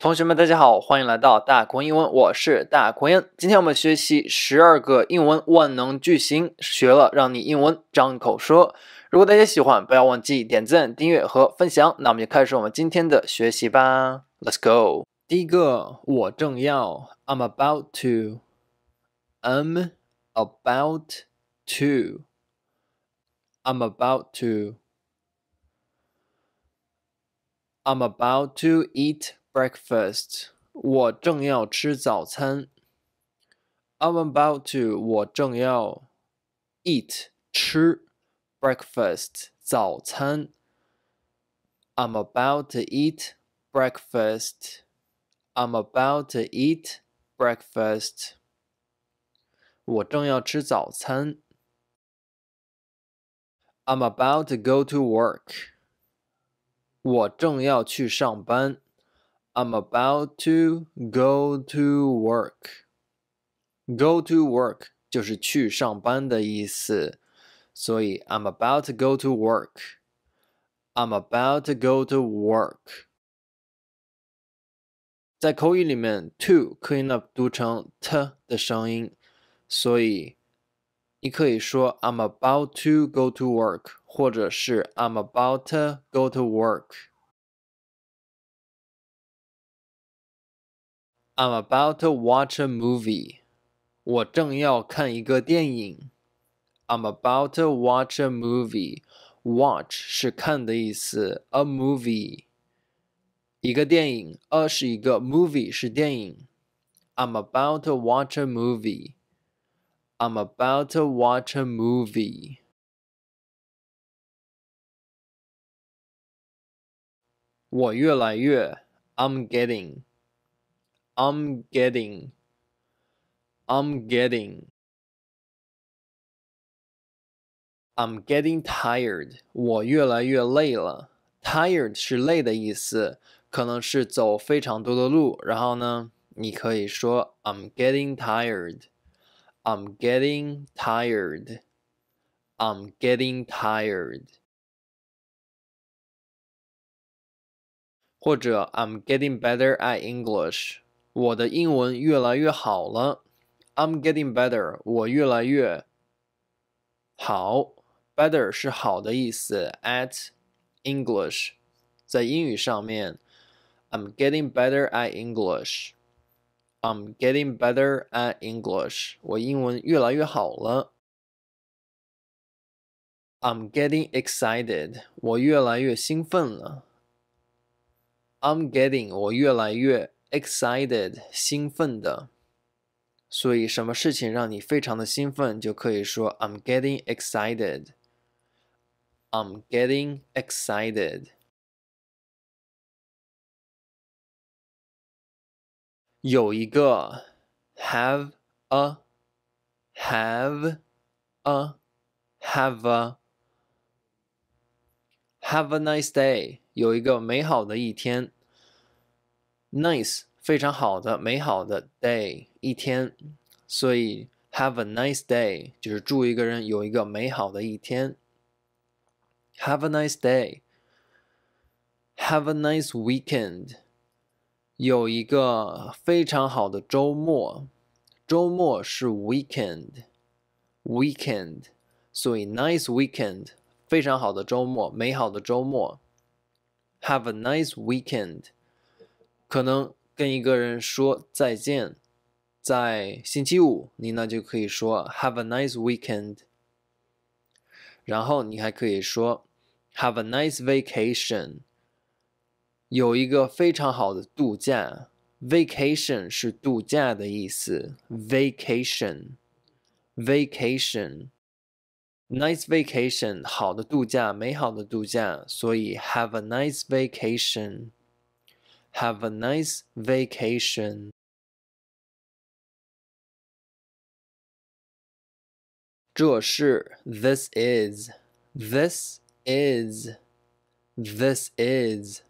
同学们，大家好，欢迎来到大坤英文，我是大坤。今天我们学习十二个英文万能句型，学了让你英文张口说。如果大家喜欢，不要忘记点赞、订阅和分享。那我们就开始我们今天的学习吧，Let's go。第一个，我正要，I'm about to，I'm about to，I'm about to，I'm about to eat。breakfast. 我正要吃早餐。I'm about to 我正要 eat 吃 breakfast 早餐。I'm about to eat breakfast. I'm about to eat breakfast. 我正要吃早餐。I'm about to go to work. 我正要去上班。I'm about to go to work. Go to work 就是去上班的意思，所以 I'm about to go to work. I'm about to go to work. 在口语里面，to 可以呢读成 t 的声音，所以你可以说 I'm about to go to work，或者是 I'm about to go to work。I'm about to watch a movie. 我正要看一个电影。I'm about to watch a movie. Watch 是看的意思，a movie 一个电影，a 是一个，movie 是电影。I'm about to watch a movie. I'm about to watch a movie. 我越来越，I'm getting。I'm getting. I'm getting. I'm getting tired. 我越来越累了。Tired 是累的意思，可能是走非常多的路。然后呢，你可以说 I'm getting tired. I'm getting tired. I'm getting tired. 或者 I'm getting better at English. 我的英文越来越好了。I'm getting better，我越来越好。Better 是好的意思。At English，在英语上面，I'm getting better at English。I'm getting better at English。我英文越来越好了。I'm getting excited。我越来越兴奋了。I'm getting，我越来越。excited 兴奋的，所以什么事情让你非常的兴奋，就可以说 I'm getting excited。I'm getting excited。有一个 have a have a have a have a nice day，有一个美好的一天。Nice，非常好的、美好的 day 一天，所以 Have a nice day 就是祝一个人有一个美好的一天。Have a nice day。Have a nice weekend，有一个非常好的周末。周末是 weekend，weekend，所以 nice weekend 非常好的周末，美好的周末。Have a nice weekend。可能跟一个人说再见，在星期五，你那就可以说 Have a nice weekend。然后你还可以说 Have a nice vacation。有一个非常好的度假，vacation 是度假的意思，vacation，vacation，nice vacation，好的度假，美好的度假，所以 Have a nice vacation。Have a nice vacation. is this is this is this is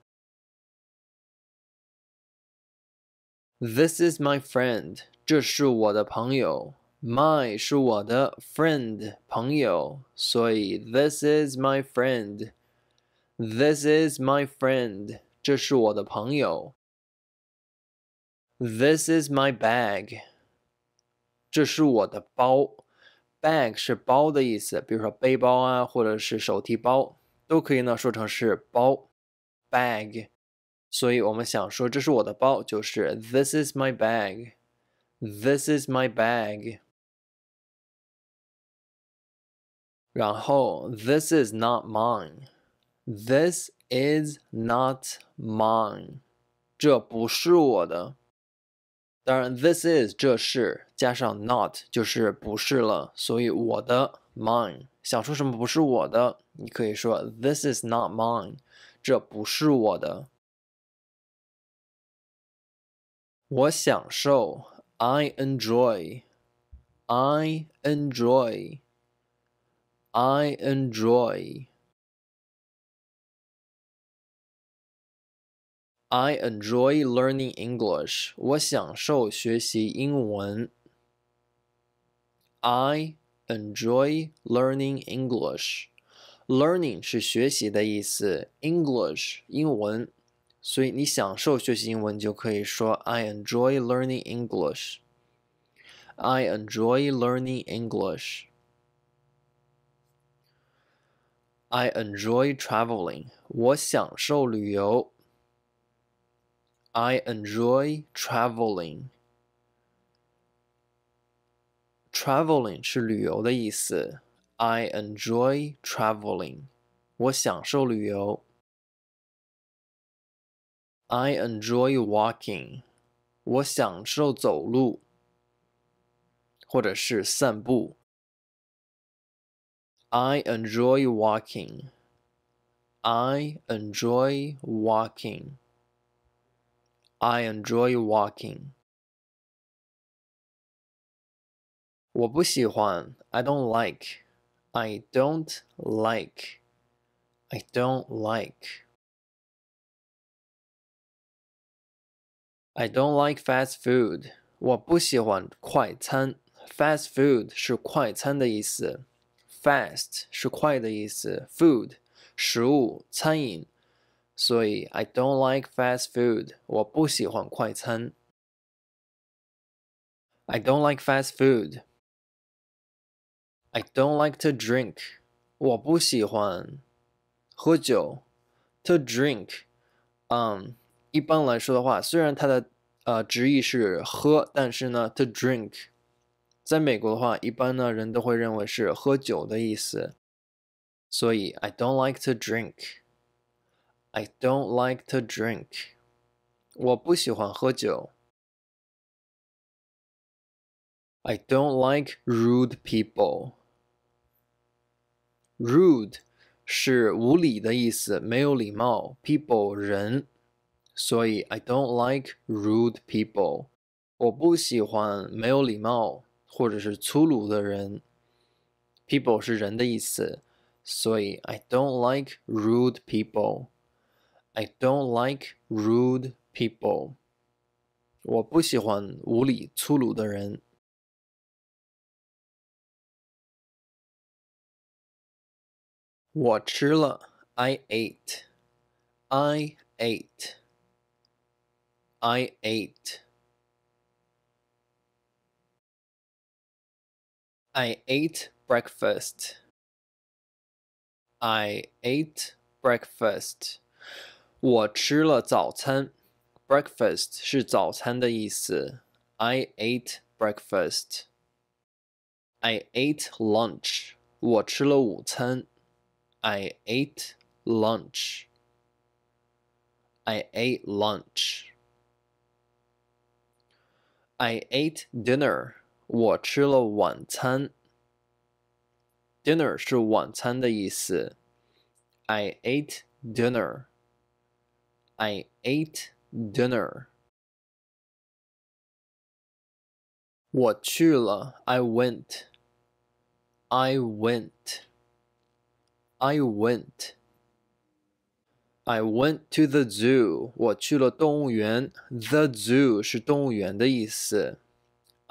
This is my friend 这是我的朋友 my 是我的 friend 朋友所以 this is my friend this is my friend 这是我的朋友。This is my bag。这是我的包。bag 是包的意思，比如说背包啊，或者是手提包，都可以呢说成是包 This is my bag。This is my bag。然后 This is not mine。This is not mine，这不是我的。当然，this is 这是加上 not 就是不是了。所以我的 mine 想说什么不是我的，你可以说 this is not mine，这不是我的。我享受，I enjoy，I enjoy，I enjoy。I enjoy learning English. 我享受学习英文。I enjoy learning English. Learning 是学习的意思，English 英文，所以你享受学习英文就可以说 I enjoy learning English. I enjoy learning English. I enjoy traveling. 我享受旅游。I enjoy traveling. Traveling 是旅游的意思。I enjoy traveling. 我享受旅游。I enjoy walking. 我享受走路，或者是散步。I enjoy walking. I enjoy walking. I enjoy walking. 我不喜欢, I don't like. I don't like. I don't like. I don't like fast food. Fast food 是快餐的意思。Fast 是快的意思。Food 食物、餐饮。所以 I don't like fast food. 我不喜欢快餐。I don't like fast food. I don't like to drink. 我不喜欢喝酒。To drink，嗯，一般来说的话，虽然它的呃直译是喝，但是呢，to drink，在美国的话，一般呢人都会认为是喝酒的意思。所以 I don't like to drink。I don't like to drink. 我不喜欢喝酒。I don't like rude people. Rude 是无理的意思，没有礼貌。People 人，所以 I don't like rude people. 我不喜欢没有礼貌或者是粗鲁的人。People 是人的意思，所以 I don't like rude people. I don't like rude people. 我不喜欢无理粗鲁的人。我吃了，I ate, I ate, I ate. I ate breakfast. I ate breakfast. 我吃了早餐，breakfast 是早餐的意思。I ate breakfast. I ate lunch. 我吃了午餐。I ate lunch. I ate lunch. I ate dinner. 我吃了晚餐。Dinner 是晚餐的意思。I ate dinner. I ate dinner. I went. I went. I went. I went to the zoo. The zoo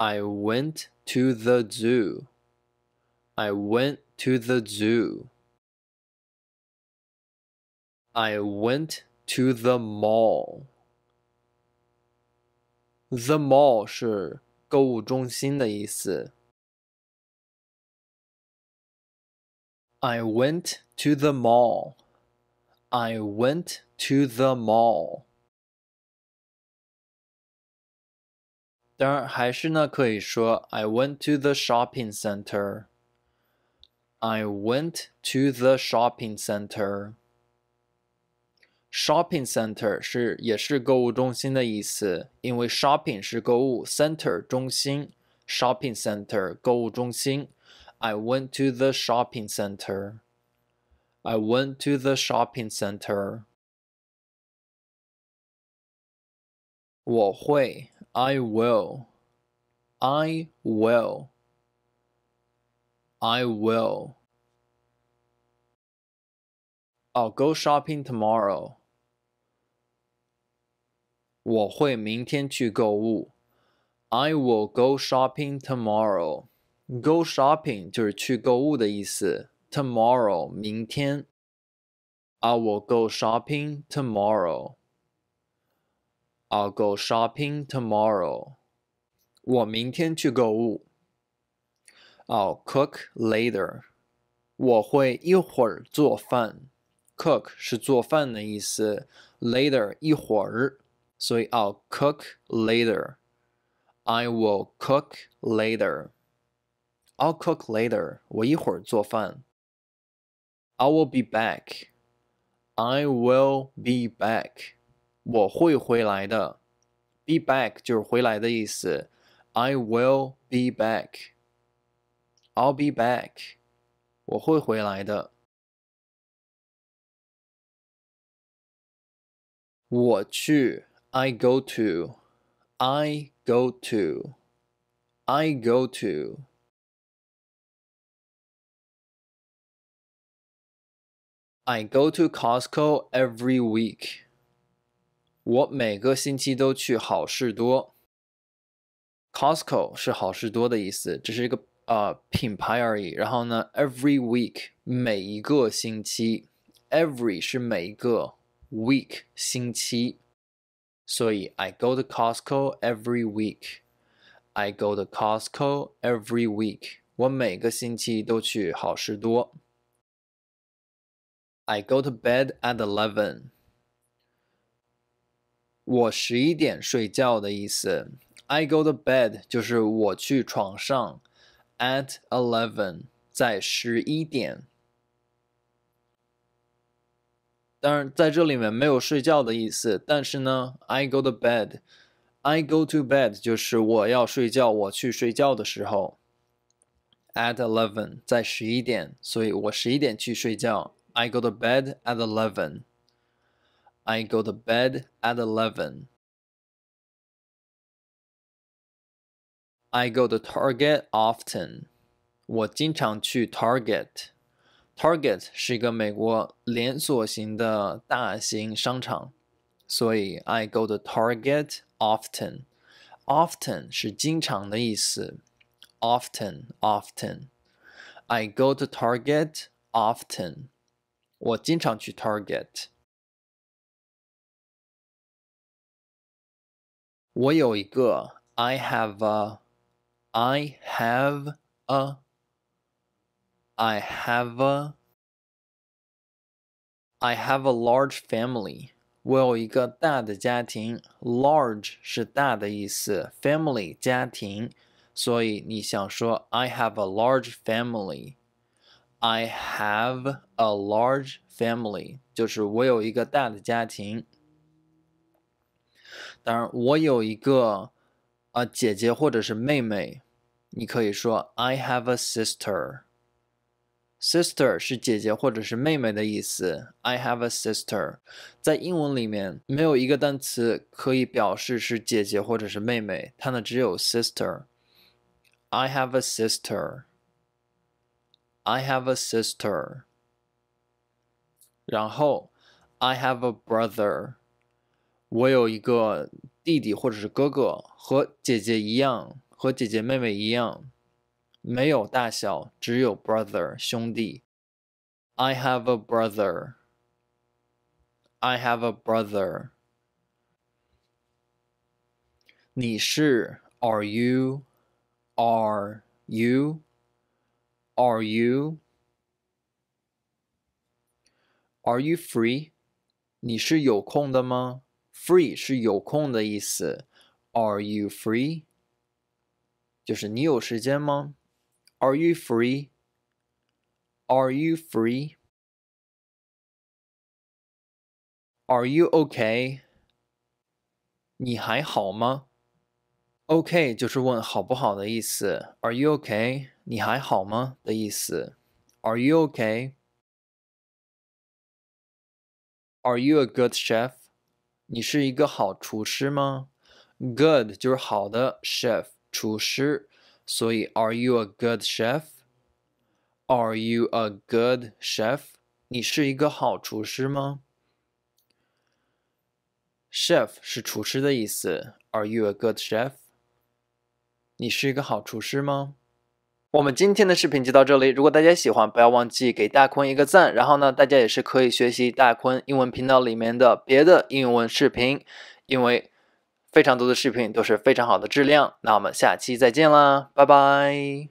I went to the zoo. I went to the zoo. I went to the mall. The mall 是购物中心的意思。I went to the mall. I went to the mall. 当然，还是呢，可以说 I went to the shopping center. I went to the shopping center shopping center 是也是购物中心的意思，因为 shopping 是购物，center 中心，shopping center 购物中心。I went to the shopping center. I went to the shopping center. 我会，I will. I will. I will. I'll go shopping tomorrow. 我会明天去购物。I will go shopping tomorrow. Go shopping 就是去购物的意思。Tomorrow 明天。I will go shopping tomorrow. I'll go shopping tomorrow. 我明天去购物。I'll cook later. 我会一会儿做饭。Cook 是做饭的意思。Later 一会儿。所以 I'll cook later. I will cook later. I'll cook later. I will be back. I will be back. Be back 就是回来的意思。I will be back. I'll be back. 我会回来的。我去。I go to, I go to, I go to. I go to Costco every week. 我每个星期都去好事多。Costco 是好事多的意思，只是一个呃品牌而已。然后呢，every week 每一个星期，every 是每一个 week 星期。所以 I go to Costco every week. I go to Costco every week. 我每个星期都去好事多。I go to bed at eleven. 我十一点睡觉的意思。I go to bed 就是我去床上。At eleven，在十一点。当然在这里面没有睡觉的意思，但是呢，I go to bed，I go to bed 就是我要睡觉，我去睡觉的时候。At eleven，在十一点，所以我十一点去睡觉。I go to bed at eleven. I go to bed at eleven. I go to Target often. 我经常去 Target。Target 是一个美国连锁型的大型商场，所以 I go to Target often。Often 是经常的意思，often often。I go to Target often。我经常去 Target。我有一个，I have a，I have a。I have a I have a large family. 我有一个大的家庭。Large 是大的意思，family 家庭。所以你想说 I have a large family。I have a large family，就是我有一个大的家庭。当然，我有一个啊姐姐或者是妹妹，你可以说 I have a sister。sister 是姐姐或者是妹妹的意思。I have a sister，在英文里面没有一个单词可以表示是姐姐或者是妹妹，它呢只有 sister。I have a sister。I have a sister。然后，I have a brother，我有一个弟弟或者是哥哥，和姐姐一样，和姐姐妹妹一样。没有大小，只有 brother 兄弟。I have a brother. I have a brother. 你是 are you are you are you are you free? 你是有空的吗？Free 是有空的意思。Are you free? 就是你有时间吗？are you free? Are you free? Are you okay? 你还好吗？OK 就是问好不好的意思。Are you okay？你还好吗的意思。Are you okay？Are you a good chef？你是一个好厨师吗？Good 就是好的，chef 厨师。所以，Are you a good chef? Are you a good chef? 你是一个好厨师吗？Chef 是厨师的意思。Are you a good chef? 你是一个好厨师吗？我们今天的视频就到这里。如果大家喜欢，不要忘记给大坤一个赞。然后呢，大家也是可以学习大坤英文频道里面的别的英文视频，因为。非常多的视频都是非常好的质量，那我们下期再见啦，拜拜。